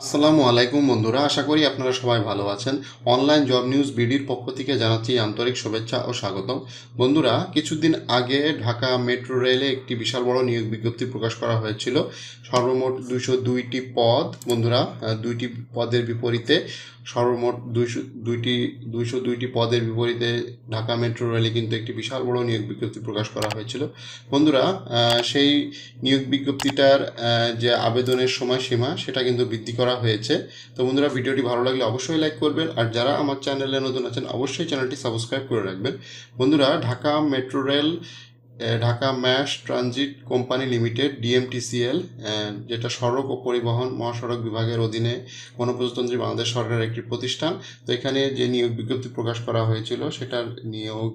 আসসালামু আলাইকুম বন্ধুরা আশা করি আপনারা সবাই ভালো আছেন অনলাইন জব নিউজ বিডির পক্ষ থেকে জানাচ্ছি আন্তরিক শুভেচ্ছা ও স্বাগতম বন্ধুরা কিছুদিন আগে ঢাকা মেট্রো রেলে একটি বিশাল বড় নিয়োগ বিজ্ঞপ্তি প্রকাশ করা হয়েছিল সর্বমোট দুইশো দুইটি পদ বন্ধুরা দুইটি পদের বিপরীতে সর্বমোট দুইশো দুইটি দুইশো দুইটি পদের বিপরীতে ঢাকা মেট্রো রেলে কিন্তু একটি বিশাল বড় নিয়োগ বিজ্ঞপ্তি প্রকাশ করা হয়েছিল বন্ধুরা সেই নিয়োগ বিজ্ঞপ্তিটার যে আবেদনের সময়সীমা সেটা কিন্তু বৃদ্ধি করা করা হয়েছে তো বন্ধুরা ভিডিওটি ভালো লাগলে অবশ্যই লাইক করবেন আর যারা আমার চ্যানেলে নতুন আছেন অবশ্যই চ্যানেলটি সাবস্ক্রাইব করে রাখবেন বন্ধুরা Dhaka metro rail Dhaka mass transit company limited DMTCL যেটা সড়ক ও পরিবহন মহাসড়ক বিভাগের অধীনে গণপ্রজাতন্ত্রী বাংলাদেশ সরকারের একটি প্রতিষ্ঠান তো এখানে যে নিয়োগ বিজ্ঞপ্তি প্রকাশ করা হয়েছিল সেটার নিয়োগ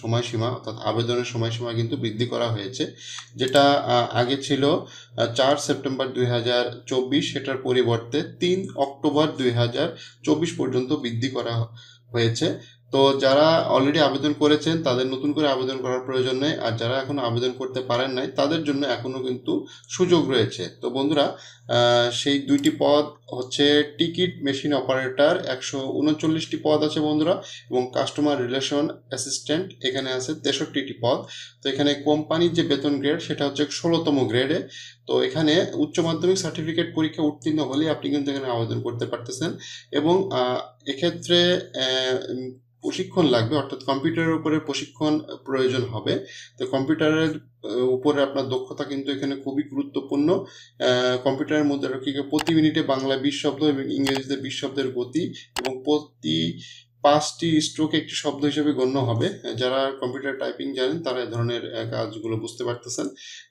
সময়সীমা অর্থাৎ আবেদনের সময়সীমা কিন্তু বৃদ্ধি করা হয়েছে যেটা আগে ছিল চার সেপ্টেম্বর দুই হাজার চব্বিশ সেটার পরিবর্তে তিন অক্টোবর দুই হাজার চব্বিশ পর্যন্ত বৃদ্ধি করা হয়েছে তো যারা অলরেডি আবেদন করেছেন তাদের নতুন করে আবেদন করার প্রয়োজন নেই আর যারা এখন আবেদন করতে পারেন নাই তাদের জন্য এখনও কিন্তু সুযোগ রয়েছে তো বন্ধুরা সেই দুইটি পদ হচ্ছে টিকিট মেশিন অপারেটর একশো উনচল্লিশটি পদ আছে বন্ধুরা এবং কাস্টমার রিলেশন অ্যাসিস্ট্যান্ট এখানে আছে তেষট্টিটি পদ তো এখানে কোম্পানির যে বেতন গ্রেড সেটা হচ্ছে ষোলোতম গ্রেডে তো এখানে উচ্চ মাধ্যমিক সার্টিফিকেট পরীক্ষা উত্তীর্ণ হলে আপনি কিন্তু এখানে আবেদন করতে পারতেছেন এবং এক্ষেত্রে প্রশিক্ষণ লাগবে অর্থাৎ কম্পিউটারের উপরে প্রশিক্ষণ প্রয়োজন হবে তো কম্পিউটারের উপরে আপনার দক্ষতা কিন্তু এখানে খুবই গুরুত্বপূর্ণ কম্পিউটারের মধ্যে প্রতি মিনিটে বাংলা বিশ শব্দ এবং ইংরেজিতে বিশ শব্দের গতি এবং প্রতি পাঁচটি স্ট্রোক একটি শব্দ হিসেবে গণ্য হবে যারা কম্পিউটার টাইপিং জানেন তারা এ ধরনের কাজগুলো বুঝতে পারতেছেন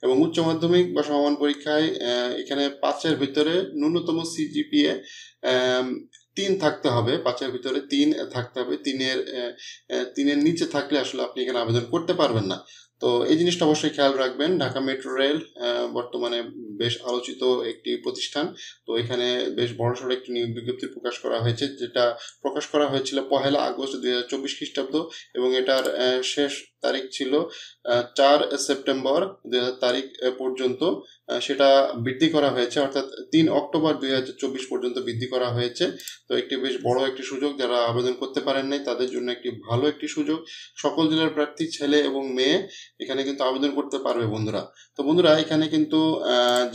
এবং উচ্চ মাধ্যমিক বা সমমান পরীক্ষায় এখানে পাঁচের ভিতরে ন্যূনতম সিজিপিএ তিন থাকতে হবে পাঁচের ভিতরে তিন থাকতে হবে তিনের তিনের নিচে থাকলে আসলে আপনি এখানে আবেদন করতে পারবেন না তো এই জিনিসটা অবশ্যই খেয়াল রাখবেন ঢাকা মেট্রো রেল বর্তমানে বেশ আলোচিত একটি প্রতিষ্ঠান তো এখানে বেশ বড়সড় একটি নিয়োগ বিজ্ঞপ্তি প্রকাশ করা হয়েছে যেটা প্রকাশ করা হয়েছিল পহেলা আগস্ট দুই হাজার চব্বিশ খ্রিস্টাব্দ এবং এটার শেষ তারিখ ছিল চার সেপ্টেম্বর দুই তারিখ পর্যন্ত সেটা বৃদ্ধি করা হয়েছে অর্থাৎ তিন অক্টোবর দুই পর্যন্ত বৃদ্ধি করা হয়েছে তো একটি বেশ বড় একটি সুযোগ যারা আবেদন করতে পারেন নাই তাদের জন্য একটি ভালো একটি সুযোগ সকল জেলার প্রার্থী ছেলে এবং মেয়ে এখানে কিন্তু আবেদন করতে পারবে বন্ধুরা তো বন্ধুরা এখানে কিন্তু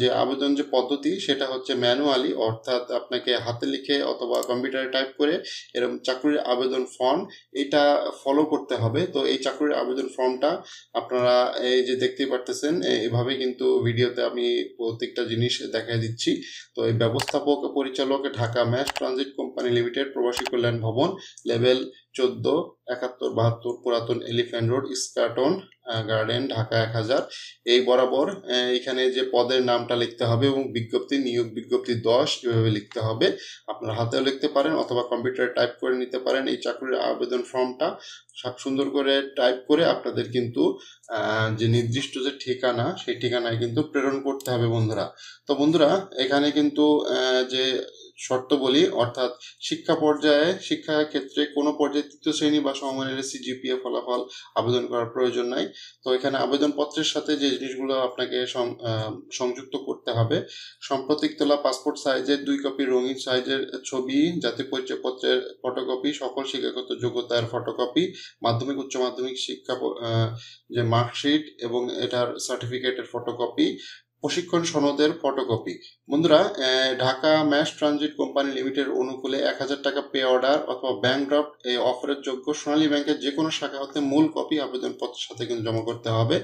যে আবেদন যে পদ্ধতি সেটা হচ্ছে ম্যানুয়ালি অর্থাৎ আপনাকে হাতে লিখে অথবা কম্পিউটারে টাইপ করে এরকম চাকরির আবেদন ফর্ম এটা ফলো করতে হবে তো এই চাকরির আবেদন ফর্মটা আপনারা এই যে দেখতেই পারতেছেন এভাবে কিন্তু ভিডিওতে আমি প্রত্যেকটা জিনিস দেখা দিচ্ছি তো এই ব্যবস্থাপক পরিচালক Dhaka mass transit company limited প্রবাসী কল্যাণ ভবন লেভেল চোদ্দ একাত্তর বাহাত্তর পুরাতন elephant road Eskaton garden Dhaka এক হাজার এই বরাবর এখানে যে পদের নামটা লিখতে হবে এবং বিজ্ঞপ্তি নিয়োগ বিজ্ঞপ্তি দশ এভাবে লিখতে হবে আপনার হাতেও লিখতে পারেন অথবা কম্পিউটারে টাইপ করে নিতে পারেন এই চাকরির আবেদন ফর্মটা সব সুন্দর করে টাইপ করে আপনাদের কিন্তু যে নির্দিষ্ট যে ঠিকানা সেই ঠিকানায় কিন্তু প্রেরণ করতে হবে বন্ধুরা তো বন্ধুরা এখানে কিন্তু যে শর্তবলী অর্থাৎ শিক্ষা পর্যায়ে শিক্ষা ক্ষেত্রে কোনো পর্যায়ে তৃতীয় শ্রেণী বা সমমানের সিজিপিএ ফলাফল আবেদন করার প্রয়োজন নাই তো এখানে আবেদনপত্রের সাথে যে জিনিসগুলো আপনাকে সংযুক্ত করতে হবে সাম্প্রতিক তোলা পাসপোর্ট সাইজের দুই কপি রঙিন সাইজের ছবি জাতীয় পরিচয়পত্রের ফটোকপি সকল শিক্ষাগত যোগ্যতার ফটোকপি মাধ্যমিক উচ্চ মাধ্যমিক শিক্ষা যে মার্কশিট এবং এটার সার্টিফিকেটের ফটোকপি প্রশিক্ষণ সনদের ফটোকপি বন্ধুরা Dhaka mass transit company limited অনুকূলে এক হাজার টাকা পে অর্ডার অথবা ব্যাংক ড্রাফট এই অফারের যোগ্য সোনালী ব্যাংকের যে কোনো শাখা হতে মূল কপি আবেদনপত্রের সাথে কিন্তু জমা করতে হবে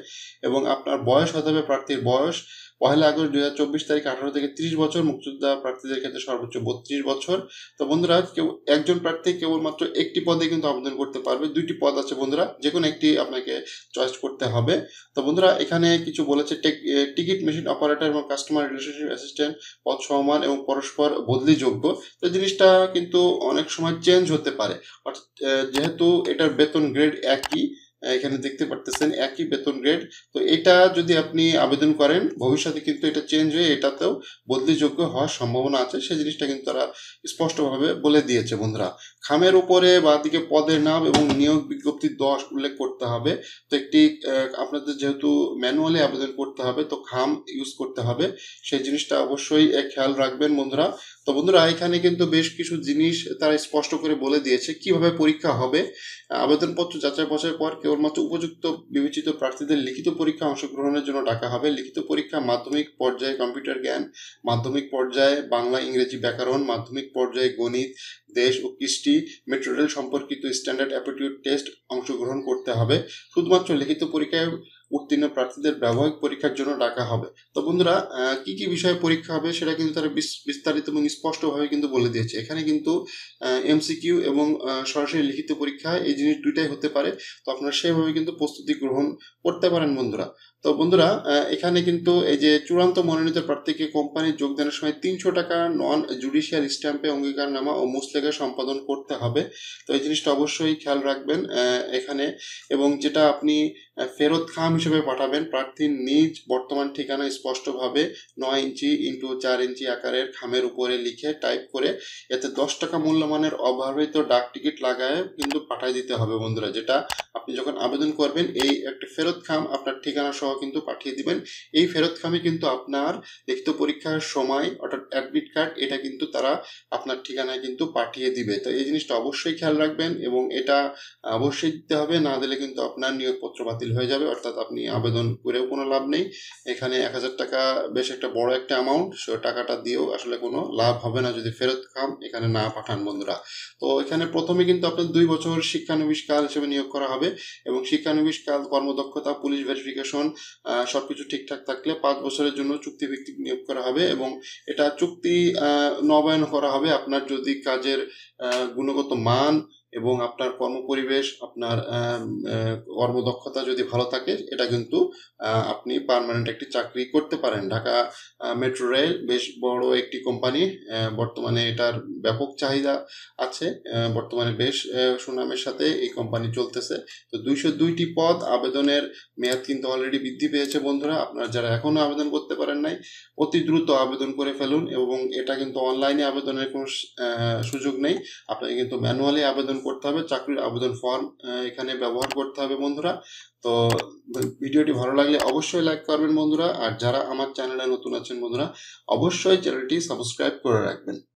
এবং আপনার বয়স হতে হবে প্রার্থীর বয়স পহেলা আগস্ট দুই হাজার চব্বিশ তারিখ আঠারো থেকে ত্রিশ বছর মুক্তিযোদ্ধা প্রার্থীদের ক্ষেত্রে সর্বোচ্চ বত্রিশ বছর তো বন্ধুরা কেউ একজন প্রার্থী কেবলমাত্র একটি পদে কিন্তু আবেদন করতে পারবে দুইটি পদ আছে বন্ধুরা যে কোনো একটি আপনাকে চয়েস করতে হবে তো বন্ধুরা এখানে কিছু বলেছে টিকিট মেশিন অপারেটর এবং কাস্টমার রিলেশনশিপ অ্যাসিস্ট্যান্ট পদ সমান এবং পরস্পর বদলিযোগ্য তো জিনিসটা কিন্তু অনেক সময় চেঞ্জ হতে পারে অর্থাৎ যেহেতু এটার বেতন গ্রেড একই এখানে দেখতে পারতেছেন একই বেতন গ্রেড তো এটা যদি আপনি আবেদন করেন ভবিষ্যতে কিন্তু এটা চেঞ্জ হয়ে এটাতেও বদলিযোগ্য হওয়ার সম্ভাবনা আছে সেই জিনিসটা কিন্তু তারা স্পষ্টভাবে বলে দিয়েছে বন্ধুরা খামের উপরে বা দিকে পদের নাম এবং নিয়োগ বিজ্ঞপ্তি দশ উল্লেখ করতে হবে তো একটি আপনাদের যেহেতু ম্যানুয়ালি আবেদন করতে হবে তো খাম ইউজ করতে হবে সেই জিনিসটা অবশ্যই খেয়াল রাখবেন বন্ধুরা তো বন্ধুরা এখানে কিন্তু বেশ কিছু জিনিস তারা স্পষ্ট করে বলে দিয়েছে কিভাবে পরীক্ষা হবে আবেদনপত্র যাচাই বাছাই পর কেবলমাত্র উপযুক্ত বিবেচিত প্রার্থীদের লিখিত পরীক্ষা অংশগ্রহণের জন্য ডাকা হবে লিখিত পরীক্ষা মাধ্যমিক পর্যায়ে কম্পিউটার জ্ঞান মাধ্যমিক পর্যায়ে বাংলা ইংরেজি ব্যাকরণ মাধ্যমিক পর্যায়ে গণিত দেশ ও কৃষ্টি রেল সম্পর্কিত স্ট্যান্ডার্ড অ্যাপিটিউড টেস্ট অংশগ্রহণ করতে হবে শুধুমাত্র লিখিত পরীক্ষায় উত্তীর্ণ প্রার্থীদের ব্যবহারিক পরীক্ষার জন্য ডাকা হবে তো বন্ধুরা কি কি বিষয়ে পরীক্ষা হবে সেটা কিন্তু তারা বিস্তারিত এবং স্পষ্টভাবে কিন্তু বলে দিয়েছে এখানে কিন্তু এমসিকিউ এবং সরাসরি লিখিত পরীক্ষা এই জিনিস দুইটাই হতে পারে তো আপনারা সেভাবে কিন্তু প্রস্তুতি গ্রহণ করতে পারেন বন্ধুরা তো বন্ধুরা এখানে কিন্তু এই যে চূড়ান্ত মনোনীত প্রার্থীকে কোম্পানির যোগদানের সময় তিনশো টাকা নন জুডিশিয়াল স্ট্যাম্পে অঙ্গীকার নামা ও মুসলেখা সম্পাদন করতে হবে তো এই জিনিসটা অবশ্যই খেয়াল রাখবেন এখানে এবং যেটা আপনি ফেরত খাম হিসেবে পাঠাবেন প্রার্থীর নিজ বর্তমান ঠিকানা স্পষ্টভাবে নয় ইঞ্চি ইন্টু চার ইঞ্চি আকারের খামের উপরে লিখে টাইপ করে এতে দশ টাকা মূল্যমানের অব্যবহৃত ডাক টিকিট লাগায় কিন্তু পাঠিয়ে দিতে হবে বন্ধুরা যেটা আপনি যখন আবেদন করবেন এই একটা ফেরত খাম আপনার ঠিকানা সহ কিন্তু পাঠিয়ে দিবেন এই ফেরত খামে কিন্তু আপনার লিখিত পরীক্ষার সময় অর্থাৎ অ্যাডমিট কার্ড এটা কিন্তু তারা আপনার ঠিকানায় কিন্তু পাঠিয়ে দিবে তো এই জিনিসটা অবশ্যই খেয়াল রাখবেন এবং এটা অবশ্যই দিতে হবে না দিলে কিন্তু আপনার নিয়োগপত্র বাতিল বাতিল হয়ে যাবে অর্থাৎ আপনি আবেদন করেও কোনো লাভ নেই এখানে এক হাজার টাকা বেশ একটা বড় একটা অ্যামাউন্ট সে টাকাটা দিয়েও আসলে কোনো লাভ হবে না যদি ফেরত খাম এখানে না পাঠান বন্ধুরা তো এখানে প্রথমে কিন্তু আপনার দুই বছর কাল হিসেবে নিয়োগ করা হবে এবং কাল কর্মদক্ষতা পুলিশ ভেরিফিকেশন সব কিছু ঠিকঠাক থাকলে পাঁচ বছরের জন্য চুক্তিভিত্তিক নিয়োগ করা হবে এবং এটা চুক্তি নবায়ন করা হবে আপনার যদি কাজের গুণগত মান এবং আপনার কর্মপরিবেশ আপনার কর্মদক্ষতা যদি ভালো থাকে এটা কিন্তু আপনি পারমানেন্ট একটি চাকরি করতে পারেন ঢাকা মেট্রো রেল বেশ বড় একটি কোম্পানি বর্তমানে এটার ব্যাপক চাহিদা আছে বর্তমানে বেশ সুনামের সাথে এই কোম্পানি চলতেছে তো দুইশো দুইটি পদ আবেদনের মেয়াদ কিন্তু অলরেডি বৃদ্ধি পেয়েছে বন্ধুরা আপনারা যারা এখনও আবেদন করতে পারেন নাই অতি দ্রুত আবেদন করে ফেলুন এবং এটা কিন্তু অনলাইনে আবেদনের কোনো সুযোগ নেই আপনাকে কিন্তু ম্যানুয়ালি আবেদন করতে হবে চাকরির আবেদন ফর্ম এখানে ব্যবহার করতে হবে বন্ধুরা তো ভিডিওটি ভালো লাগলে অবশ্যই লাইক করবেন বন্ধুরা আর যারা আমার চ্যানেলে নতুন আছেন বন্ধুরা অবশ্যই চ্যানেলটি সাবস্ক্রাইব করে রাখবেন